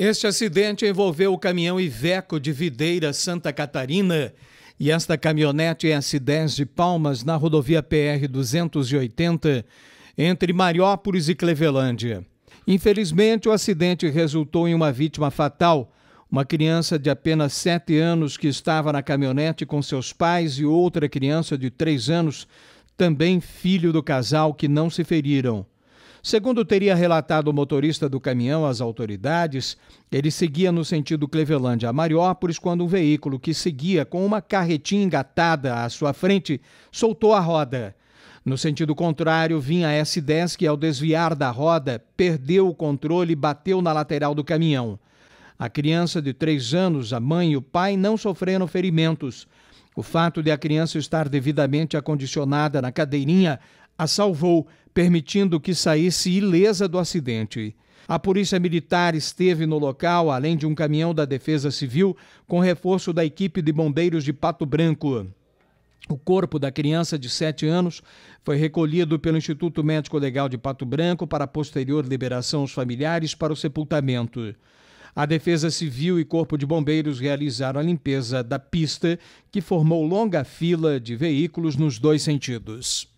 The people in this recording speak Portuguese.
Este acidente envolveu o caminhão Iveco de Videira, Santa Catarina, e esta caminhonete S10 de Palmas na rodovia PR 280, entre Mariópolis e Clevelândia. Infelizmente, o acidente resultou em uma vítima fatal, uma criança de apenas 7 anos que estava na caminhonete com seus pais e outra criança de 3 anos, também filho do casal, que não se feriram. Segundo teria relatado o motorista do caminhão às autoridades, ele seguia no sentido Cleveland a Mariópolis quando um veículo que seguia com uma carretinha engatada à sua frente soltou a roda. No sentido contrário, vinha a S10 que, ao desviar da roda, perdeu o controle e bateu na lateral do caminhão. A criança de três anos, a mãe e o pai não sofreram ferimentos. O fato de a criança estar devidamente acondicionada na cadeirinha a salvou, permitindo que saísse ilesa do acidente. A Polícia Militar esteve no local, além de um caminhão da Defesa Civil, com reforço da equipe de bombeiros de Pato Branco. O corpo da criança de 7 anos foi recolhido pelo Instituto Médico Legal de Pato Branco para posterior liberação aos familiares para o sepultamento. A Defesa Civil e Corpo de Bombeiros realizaram a limpeza da pista, que formou longa fila de veículos nos dois sentidos.